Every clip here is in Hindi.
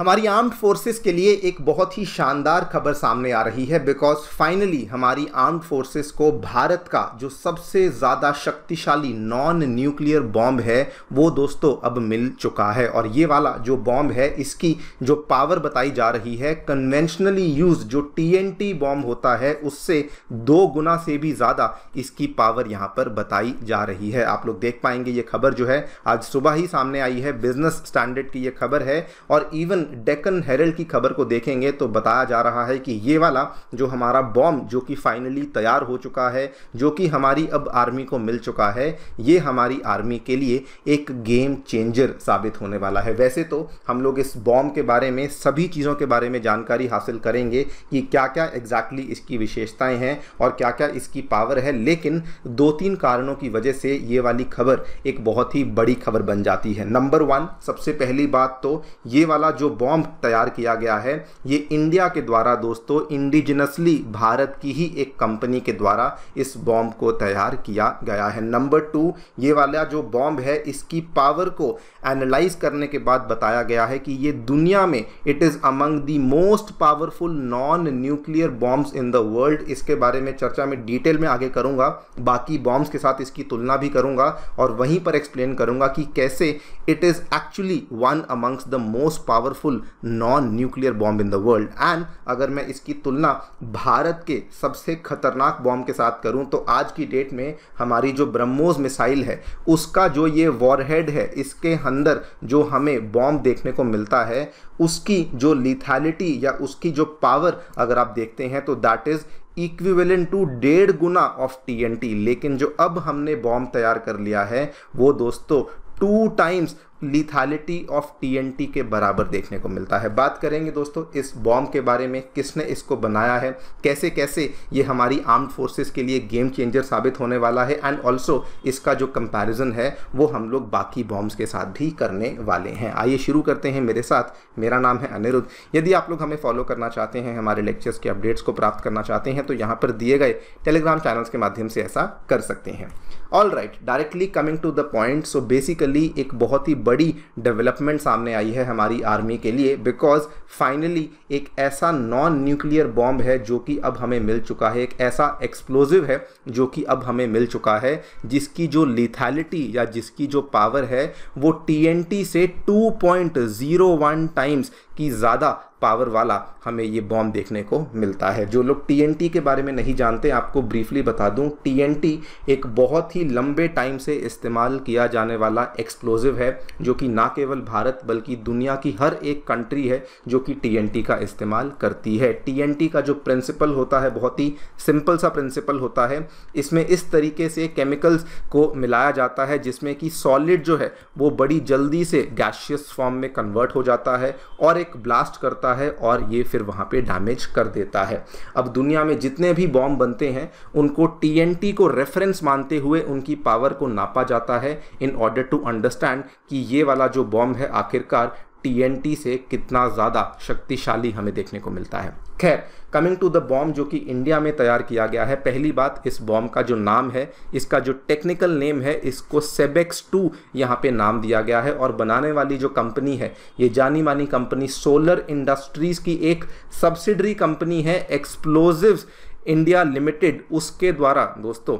हमारी आर्म्ड फोर्सेस के लिए एक बहुत ही शानदार खबर सामने आ रही है बिकॉज फाइनली हमारी आर्म्ड फोर्सेस को भारत का जो सबसे ज़्यादा शक्तिशाली नॉन न्यूक्लियर बॉम्ब है वो दोस्तों अब मिल चुका है और ये वाला जो बॉम्ब है इसकी जो पावर बताई जा रही है कन्वेंशनली यूज जो टी एन बॉम्ब होता है उससे दो गुना से भी ज़्यादा इसकी पावर यहाँ पर बताई जा रही है आप लोग देख पाएंगे ये खबर जो है आज सुबह ही सामने आई है बिजनेस स्टैंडर्ड की ये खबर है और इवन डेकन हेरल्ड की खबर को देखेंगे तो बताया जा रहा है कि ये वाला जो हमारा बॉम्ब जो कि फाइनली तैयार हो चुका है जो कि हमारी अब आर्मी को मिल चुका है ये हमारी आर्मी के लिए एक गेम चेंजर साबित होने वाला है वैसे तो हम लोग इस बॉम्ब के बारे में सभी चीज़ों के बारे में जानकारी हासिल करेंगे कि क्या क्या एग्जैक्टली इसकी विशेषताएं हैं और क्या क्या इसकी पावर है लेकिन दो तीन कारणों की वजह से ये वाली खबर एक बहुत ही बड़ी खबर बन जाती है नंबर वन सबसे पहली बात तो ये वाला जो बॉम्ब तैयार किया गया है ये इंडिया के द्वारा दोस्तों इंडिजिनसली भारत की ही एक कंपनी के द्वारा इस बॉम्ब को तैयार किया गया है नंबर टू ये वाला जो बॉम्ब है इसकी पावर को एनालाइज करने के बाद बताया गया है कि ये दुनिया में it is among the most powerful non nuclear bombs in the world इसके बारे में चर्चा में डिटेल में आगे करूँगा बाकी बॉम्ब्स के साथ इसकी तुलना भी करूँगा और वहीं पर एक्सप्लेन करूँगा कि कैसे it is actually one amongst the most powerful powerful non nuclear bomb in the world and अगर मैं इसकी तुलना भारत के सबसे खतरनाक बॉम्ब के साथ करूं तो आज की डेट में हमारी जो ब्रह्मोस मिसाइल है उसका जो ये वॉरहेड है इसके अंदर जो हमें बॉम्ब देखने को मिलता है उसकी जो लिथैलिटी या उसकी जो पावर अगर आप देखते हैं तो दैट इज़ इक्विवेलेंट टू डेढ़ गुना ऑफ टीएनटी लेकिन जो अब हमने बॉम्ब तैयार कर लिया है वो दोस्तों two times lethality of TNT के बराबर देखने को मिलता है बात करेंगे दोस्तों इस बॉम्ब के बारे में किसने इसको बनाया है कैसे कैसे ये हमारी आर्म्ड फोर्सेस के लिए गेम चेंजर साबित होने वाला है एंड ऑल्सो इसका जो कंपैरिजन है वो हम लोग बाकी बॉम्ब्स के साथ भी करने वाले हैं आइए शुरू करते हैं मेरे साथ मेरा नाम है अनिरुद्ध यदि आप लोग हमें फॉलो करना चाहते हैं हमारे लेक्चर्स के अपडेट्स को प्राप्त करना चाहते हैं तो यहाँ पर दिए गए टेलीग्राम चैनल्स के माध्यम से ऐसा कर सकते हैं all right directly coming to the point so basically एक बहुत ही बड़ी डेवलपमेंट सामने आई है हमारी आर्मी के लिए बिकॉज फाइनली एक ऐसा नॉन न्यूक्लियर बॉम्ब है जो कि अब हमें मिल चुका है एक ऐसा एक्सप्लोजिव है जो कि अब हमें मिल चुका है जिसकी जो लिथैलिटी या जिसकी जो पावर है वो टी से 2.01 टाइम्स की ज़्यादा पावर वाला हमें ये बॉम्ब देखने को मिलता है जो लोग टी के बारे में नहीं जानते आपको ब्रीफली बता दूं टी एक बहुत ही लंबे टाइम से इस्तेमाल किया जाने वाला एक्सप्लोजिव है जो कि ना केवल भारत बल्कि दुनिया की हर एक कंट्री है जो कि टी का इस्तेमाल करती है टी का जो प्रिंसिपल होता है बहुत ही सिंपल सा प्रिंसिपल होता है इसमें इस तरीके से केमिकल्स को मिलाया जाता है जिसमें कि सॉलिड जो है वो बड़ी जल्दी से गैशियस फॉर्म में कन्वर्ट हो जाता है और एक ब्लास्ट करता होता है और ये फिर वहाँ पे डैमेज कर देता है अब दुनिया में जितने भी बॉम्ब बनते हैं उनको टी को रेफरेंस मानते हुए उनकी पावर को नापा जाता है इन ऑर्डर टू अंडरस्टैंड कि ये वाला जो बॉम्ब है आखिरकार टीएनटी से कितना ज़्यादा शक्तिशाली हमें देखने को मिलता है खैर कमिंग टू द बॉम्ब जो कि इंडिया में तैयार किया गया है पहली बात इस बॉम्ब का जो नाम है इसका जो टेक्निकल नेम है इसको सेबेक्स टू यहाँ पे नाम दिया गया है और बनाने वाली जो कंपनी है ये जानी मानी कंपनी सोलर इंडस्ट्रीज़ की एक सब्सिडरी कंपनी है एक्सप्लोजिव इंडिया लिमिटेड उसके द्वारा दोस्तों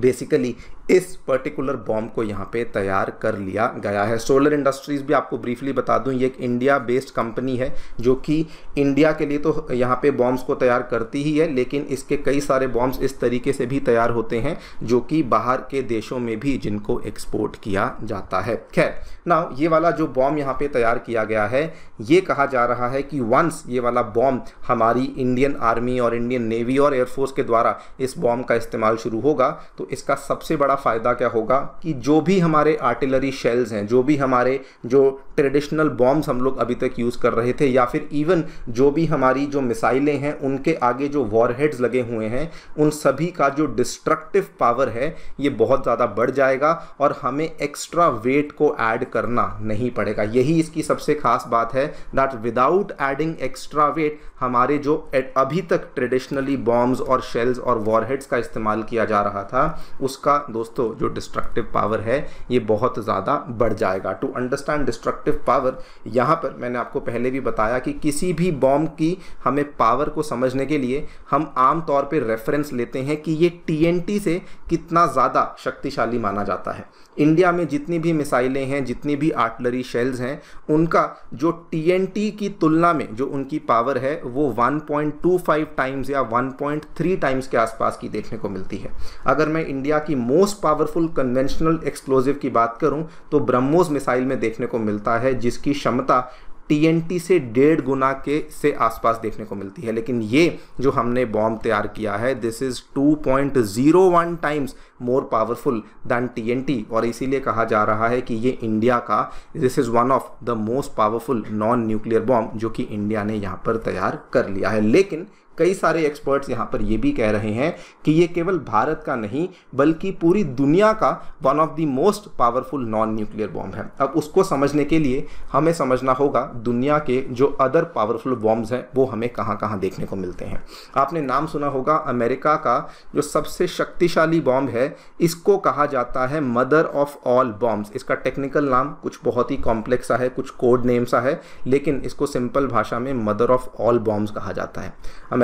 बेसिकली इस पर्टिकुलर बॉम्ब को यहाँ पे तैयार कर लिया गया है सोलर इंडस्ट्रीज़ भी आपको ब्रीफली बता दूं ये एक इंडिया बेस्ड कंपनी है जो कि इंडिया के लिए तो यहाँ पे बॉम्ब्स को तैयार करती ही है लेकिन इसके कई सारे बॉम्ब्स इस तरीके से भी तैयार होते हैं जो कि बाहर के देशों में भी जिनको एक्सपोर्ट किया जाता है खैर ना ये वाला जो बॉम्ब यहाँ पर तैयार किया गया है ये कहा जा रहा है कि वंस ये वाला बॉम्ब हमारी इंडियन आर्मी और इंडियन नेवी और एयरफोर्स के द्वारा इस बॉम्ब का इस्तेमाल शुरू होगा तो इसका सबसे बड़ा फ़ायदा क्या होगा कि जो भी हमारे आर्टिलरी शेल्स हैं जो भी हमारे जो ट्रेडिशनल बॉम्ब्स हम लोग अभी तक यूज़ कर रहे थे या फिर इवन जो भी हमारी जो मिसाइलें हैं उनके आगे जो वॉरहेड्स लगे हुए हैं उन सभी का जो डिस्ट्रक्टिव पावर है ये बहुत ज़्यादा बढ़ जाएगा और हमें एक्स्ट्रा वेट को ऐड करना नहीं पड़ेगा यही इसकी सबसे खास बात है that without adding extra weight हमारे जो अभी तक ट्रेडिशनली बॉम्ब्स और शेल्स और वॉरहेड्स का इस्तेमाल किया जा रहा था उसका दो दोस्तों जो डिस्ट्रक्टिव पावर है ये बहुत ज़्यादा बढ़ जाएगा टू अंडरस्टैंड डिस्ट्रक्टिव पावर यहाँ पर मैंने आपको पहले भी बताया कि किसी भी बॉम्ब की हमें पावर को समझने के लिए हम आमतौर पर रेफरेंस लेते हैं कि ये टी से कितना ज़्यादा शक्तिशाली माना जाता है इंडिया में जितनी भी मिसाइलें हैं जितनी भी आर्टलरी शेल्स हैं उनका जो टी की तुलना में जो उनकी पावर है वो 1.25 टाइम्स या 1.3 टाइम्स के आसपास की देखने को मिलती है अगर मैं इंडिया की मोस्ट पावरफुल कन्वेंशनल एक्सप्लोजिव की बात करूं तो ब्रह्मोस मिसाइल में देखने को मिलता है जिसकी क्षमता टीएनटी से डेढ़ गुना के से आसपास देखने को मिलती है लेकिन ये जो हमने बॉम्ब तैयार किया है this is 2.01 times more powerful than TNT और इसीलिए कहा जा रहा है कि ये इंडिया का this is one of the most powerful non nuclear bomb जो कि इंडिया ने यहाँ पर तैयार कर लिया है लेकिन कई सारे एक्सपर्ट्स यहाँ पर यह भी कह रहे हैं कि ये केवल भारत का नहीं बल्कि पूरी दुनिया का one of the most powerful non nuclear bomb है अब उसको समझने के लिए हमें समझना होगा दुनिया के जो अदर पावरफुल बॉम्ब्स हैं वो हमें कहाँ कहाँ देखने को मिलते हैं आपने नाम सुना होगा अमेरिका का जो सबसे शक्तिशाली बॉम्ब है इसको कहा जाता है मदर ऑफ ऑल बॉम्ब्स इसका टेक्निकल नाम कुछ बहुत ही कॉम्प्लेक्स सा है कुछ कोड नेम सा है लेकिन इसको सिंपल भाषा में मदर ऑफ ऑल बॉम्ब्स कहा जाता है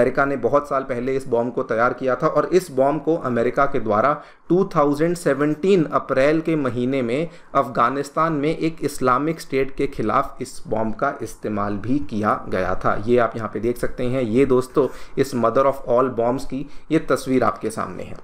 अमेरिका ने बहुत साल पहले इस बॉम्ब को तैयार किया था और इस बॉम्ब को अमेरिका के द्वारा 2017 अप्रैल के महीने में अफ़गानिस्तान में एक इस्लामिक स्टेट के ख़िलाफ़ इस बॉम्ब का इस्तेमाल भी किया गया था ये आप यहाँ पे देख सकते हैं ये दोस्तों इस मदर ऑफ़ ऑल बॉम्ब्स की ये तस्वीर आपके सामने है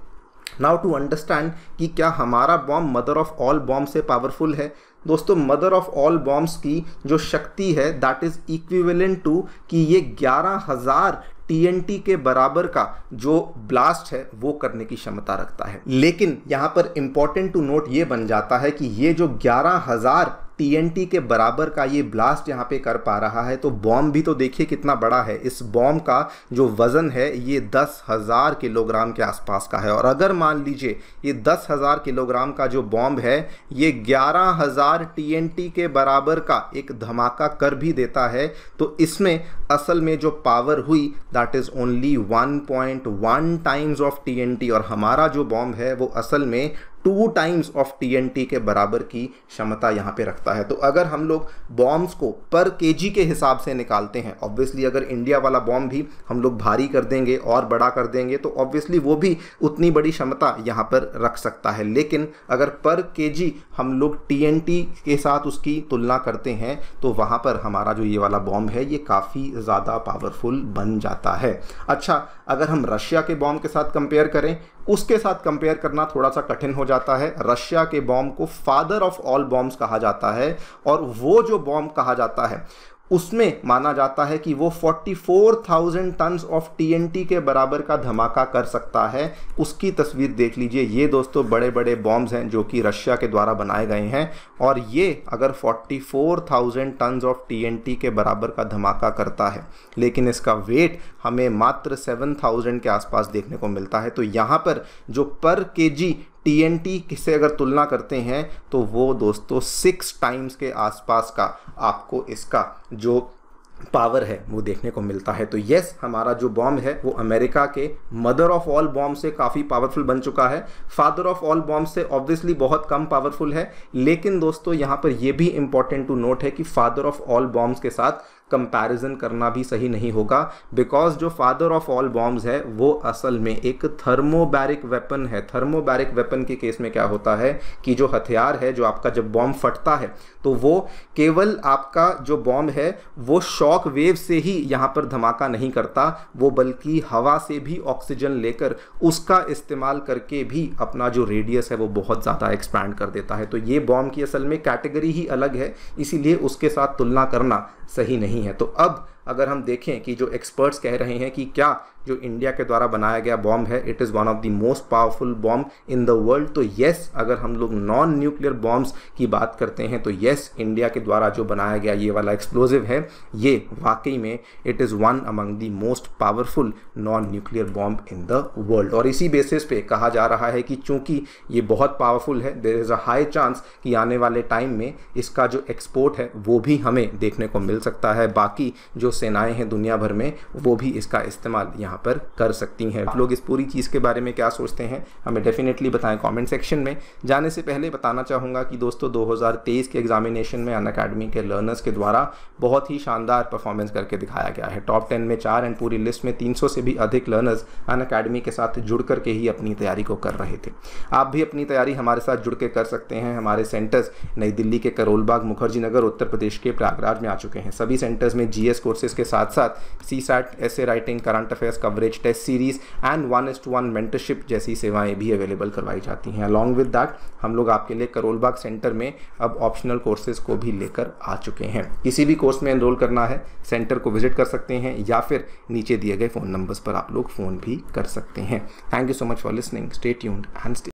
नाउ टू अंडरस्टैंड कि क्या हमारा bomb mother of all bomb से पावरफुल है दोस्तों मदर ऑफ ऑल बॉम्ब्स की जो शक्ति है दैट इज़ इक्विवेलेंट टू कि ये ग्यारह हज़ार TNT के बराबर का जो ब्लास्ट है वो करने की क्षमता रखता है लेकिन यहाँ पर इंपॉर्टेंट टू नोट ये बन जाता है कि ये जो ग्यारह हजार टीएनटी के बराबर का ये ब्लास्ट यहाँ पे कर पा रहा है तो बॉम्ब भी तो देखिए कितना बड़ा है इस बॉम्ब का जो वज़न है ये दस हज़ार किलोग्राम के आसपास का है और अगर मान लीजिए ये दस हज़ार किलोग्राम का जो बॉम्ब है ये ग्यारह हज़ार टी के बराबर का एक धमाका कर भी देता है तो इसमें असल में जो पावर हुई that is only one point one times of T और हमारा जो बॉम्ब है वो असल में टू टाइम्स ऑफ टीएनटी के बराबर की क्षमता यहाँ पे रखता है तो अगर हम लोग बॉम्ब्स को पर केजी के हिसाब से निकालते हैं ऑब्वियसली अगर इंडिया वाला बॉम्ब भी हम लोग भारी कर देंगे और बड़ा कर देंगे तो ऑब्वियसली वो भी उतनी बड़ी क्षमता यहाँ पर रख सकता है लेकिन अगर पर के हम लोग टी के साथ उसकी तुलना करते हैं तो वहाँ पर हमारा जो ये वाला बॉम्ब है ये काफ़ी ज़्यादा पावरफुल बन जाता है अच्छा अगर हम रशिया के बॉम्ब के साथ कंपेयर करें उसके साथ कंपेयर करना थोड़ा सा कठिन हो जाता है रशिया के बॉम्ब को फादर ऑफ ऑल बॉम्ब्स कहा जाता है और वो जो बॉम्ब कहा जाता है उसमें माना जाता है कि वो 44,000 टन्स ऑफ टीएनटी के बराबर का धमाका कर सकता है उसकी तस्वीर देख लीजिए ये दोस्तों बड़े बड़े बॉम्ब्स हैं जो कि रशिया के द्वारा बनाए गए हैं और ये अगर 44,000 टन्स ऑफ टीएनटी के बराबर का धमाका करता है लेकिन इसका वेट हमें मात्र 7000 के आसपास देखने को मिलता है तो यहाँ पर जो पर के जी टी एन टी किसे अगर तुलना करते हैं तो वो दोस्तों सिक्स टाइम्स के आसपास का आपको इसका जो पावर है वो देखने को मिलता है तो यस हमारा जो बॉम्ब है वो अमेरिका के मदर ऑफ ऑल बॉम्ब से काफ़ी पावरफुल बन चुका है फादर ऑफ ऑल बॉम्ब से ऑब्वियसली बहुत कम पावरफुल है लेकिन दोस्तों यहाँ पर यह भी इम्पॉर्टेंट टू नोट है कि फादर ऑफ ऑल बॉम्ब्स के साथ कंपैरिजन करना भी सही नहीं होगा बिकॉज जो फादर ऑफ ऑल बॉम्ब्स है वो असल में एक थर्मोबैरिक वेपन है थर्मोबैरिक वेपन के केस में क्या होता है कि जो हथियार है जो आपका जब बॉम्ब फटता है तो वो केवल आपका जो बॉम्ब है वो शॉक वेव से ही यहाँ पर धमाका नहीं करता वो बल्कि हवा से भी ऑक्सीजन लेकर उसका इस्तेमाल करके भी अपना जो रेडियस है वो बहुत ज़्यादा एक्सपैंड कर देता है तो ये बॉम्ब की असल में कैटेगरी ही अलग है इसीलिए उसके साथ तुलना करना सही नहीं नहीं है तो अब अगर हम देखें कि जो एक्सपर्ट्स कह रहे हैं कि क्या जो इंडिया के द्वारा बनाया गया बॉम्ब है it is one of the most powerful bomb in the world तो येस अगर हम लोग नॉन न्यूक्लियर बॉम्ब्स की बात करते हैं तो येस इंडिया के द्वारा जो बनाया गया ये वाला एक्सप्लोजिव है ये वाकई में it is one among the most powerful non nuclear bomb in the world और इसी बेसिस पे कहा जा रहा है कि चूंकि ये बहुत पावरफुल है there is a high chance कि आने वाले टाइम में इसका जो एक्सपोर्ट है वो भी हमें देखने को मिल सकता है बाकी जो सेनाएं हैं दुनिया भर में वो भी इसका इस्तेमाल यहाँ यहाँ पर कर सकती हैं आप लोग इस पूरी चीज़ के बारे में क्या सोचते हैं हमें डेफिनेटली बताएं कमेंट सेक्शन में जाने से पहले बताना चाहूँगा कि दोस्तों 2023 के एग्जामिनेशन में अन अकेडमी के लर्नर्स के द्वारा बहुत ही शानदार परफॉर्मेंस करके दिखाया गया है टॉप टेन में चार एंड पूरी लिस्ट में तीन से भी अधिक लर्नर्स अन अकेडमी के साथ जुड़ करके ही अपनी तैयारी को कर रहे थे आप भी अपनी तैयारी हमारे साथ जुड़ के कर सकते हैं हमारे सेंटर्स नई दिल्ली के करोलबाग मुखर्जी नगर उत्तर प्रदेश के प्रयागराज में आ चुके हैं सभी सेंटर्स में जीएस कोर्सेज के साथ साथ C SAT S writing current affairs coverage test series and one is to one mentorship जैसी सेवाएं भी अवेलेबल करवाई जाती हैं अलॉन्ग विद दैट हम लोग आपके लिए करोलबाग सेंटर में अब ऑप्शनल कोर्सेज को भी लेकर आ चुके हैं किसी भी कोर्स में एनरोल करना है सेंटर को विजिट कर सकते हैं या फिर नीचे दिए गए फ़ोन नंबर्स पर आप लोग फ़ोन भी कर सकते हैं thank you so much for listening stay tuned and